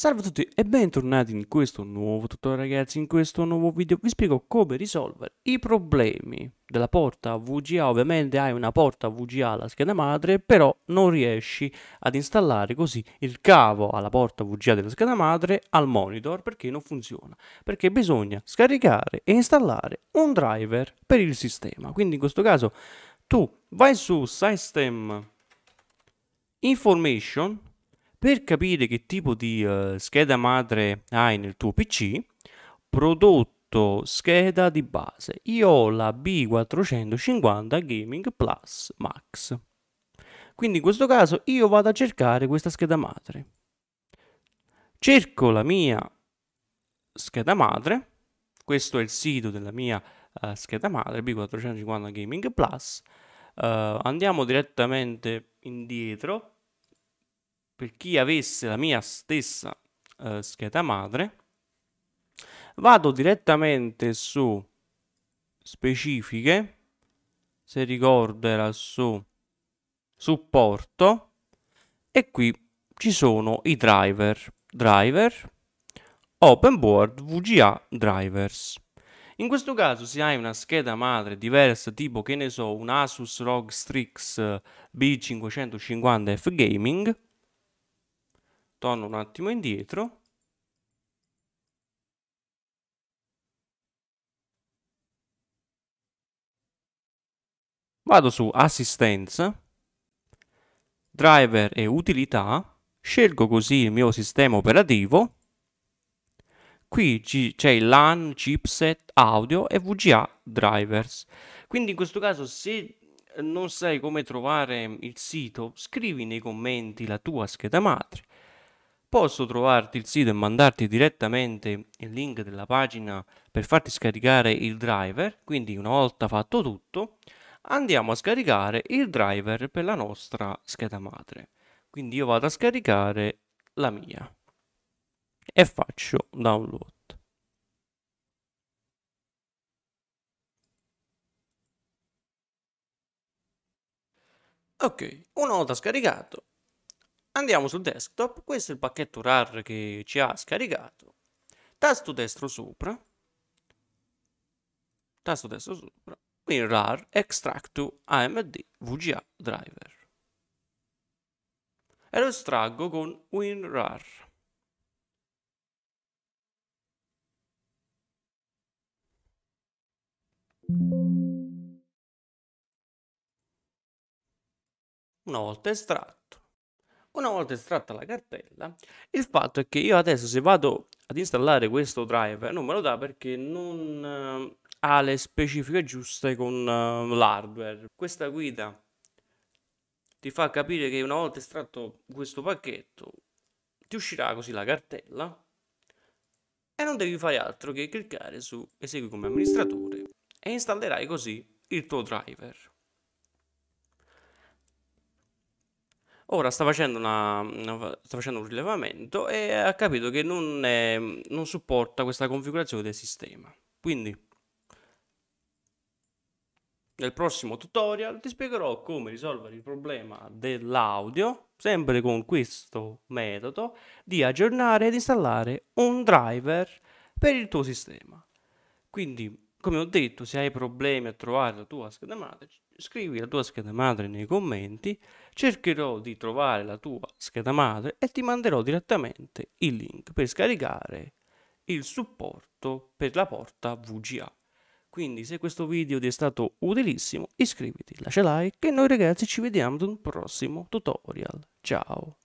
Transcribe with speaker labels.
Speaker 1: Salve a tutti e bentornati in questo nuovo tutorial ragazzi, in questo nuovo video vi spiego come risolvere i problemi della porta VGA, ovviamente hai una porta VGA alla scheda madre, però non riesci ad installare così il cavo alla porta VGA della scheda madre al monitor perché non funziona, perché bisogna scaricare e installare un driver per il sistema, quindi in questo caso tu vai su System Information per capire che tipo di eh, scheda madre hai nel tuo PC, prodotto scheda di base. Io ho la B450 Gaming Plus Max. Quindi in questo caso io vado a cercare questa scheda madre. Cerco la mia scheda madre, questo è il sito della mia uh, scheda madre B450 Gaming Plus. Uh, andiamo direttamente indietro per chi avesse la mia stessa eh, scheda madre, vado direttamente su specifiche, se ricordo era su supporto, e qui ci sono i driver, driver, open board, VGA, drivers. In questo caso se hai una scheda madre diversa tipo che ne so un Asus ROG Strix eh, B550F Gaming torno un attimo indietro Vado su assistenza, driver e utilità, scelgo così il mio sistema operativo, qui c'è il LAN, chipset, audio e VGA drivers. Quindi in questo caso se non sai come trovare il sito, scrivi nei commenti la tua scheda madre posso trovarti il sito e mandarti direttamente il link della pagina per farti scaricare il driver. Quindi una volta fatto tutto, andiamo a scaricare il driver per la nostra scheda madre. Quindi io vado a scaricare la mia e faccio download. Ok, una volta scaricato Andiamo sul desktop, questo è il pacchetto RAR che ci ha scaricato. Tasto destro sopra, tasto destro sopra, quindi RAR Extract to AMD VGA Driver. E lo estraggo con WinRAR. Una volta estratto una volta estratta la cartella, il fatto è che io adesso se vado ad installare questo driver non me lo dà perché non eh, ha le specifiche giuste con eh, l'hardware. Questa guida ti fa capire che una volta estratto questo pacchetto ti uscirà così la cartella e non devi fare altro che cliccare su esegui come amministratore e installerai così il tuo driver. Ora sta facendo, una, sta facendo un rilevamento e ha capito che non, è, non supporta questa configurazione del sistema. Quindi nel prossimo tutorial ti spiegherò come risolvere il problema dell'audio, sempre con questo metodo, di aggiornare ed installare un driver per il tuo sistema. Quindi come ho detto, se hai problemi a trovare la tua scheda madre, scrivi la tua scheda madre nei commenti, cercherò di trovare la tua scheda madre e ti manderò direttamente il link per scaricare il supporto per la porta VGA. Quindi se questo video ti è stato utilissimo iscriviti, lascia like e noi ragazzi ci vediamo ad un prossimo tutorial. Ciao!